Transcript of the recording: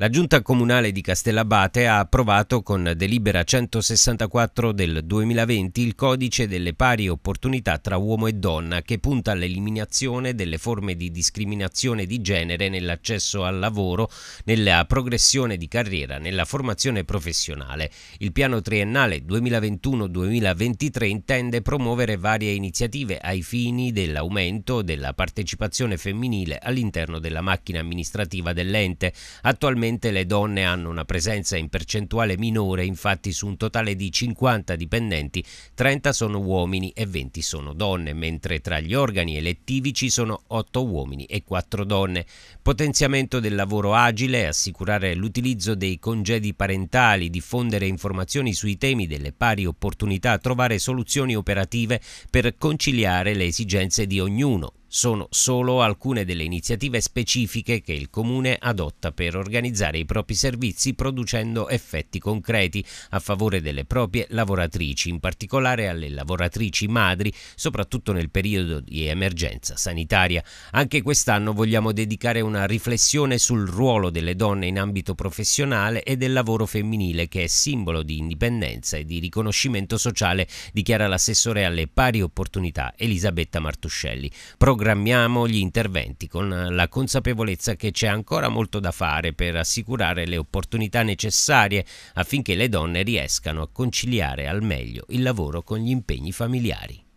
La giunta comunale di Castellabate ha approvato con delibera 164 del 2020 il codice delle pari opportunità tra uomo e donna che punta all'eliminazione delle forme di discriminazione di genere nell'accesso al lavoro, nella progressione di carriera, nella formazione professionale. Il piano triennale 2021-2023 intende promuovere varie iniziative ai fini dell'aumento della partecipazione femminile all'interno della macchina amministrativa dell'ente. Attualmente Complessivamente le donne hanno una presenza in percentuale minore, infatti su un totale di 50 dipendenti 30 sono uomini e 20 sono donne, mentre tra gli organi elettivi ci sono 8 uomini e 4 donne. Potenziamento del lavoro agile, assicurare l'utilizzo dei congedi parentali, diffondere informazioni sui temi delle pari opportunità, trovare soluzioni operative per conciliare le esigenze di ognuno, sono solo alcune delle iniziative specifiche che il Comune adotta per organizzare i propri servizi producendo effetti concreti a favore delle proprie lavoratrici, in particolare alle lavoratrici madri, soprattutto nel periodo di emergenza sanitaria. Anche quest'anno vogliamo dedicare una riflessione sul ruolo delle donne in ambito professionale e del lavoro femminile che è simbolo di indipendenza e di riconoscimento sociale, dichiara l'assessore alle pari opportunità Elisabetta Martuscelli. Pro programmiamo gli interventi con la consapevolezza che c'è ancora molto da fare per assicurare le opportunità necessarie affinché le donne riescano a conciliare al meglio il lavoro con gli impegni familiari.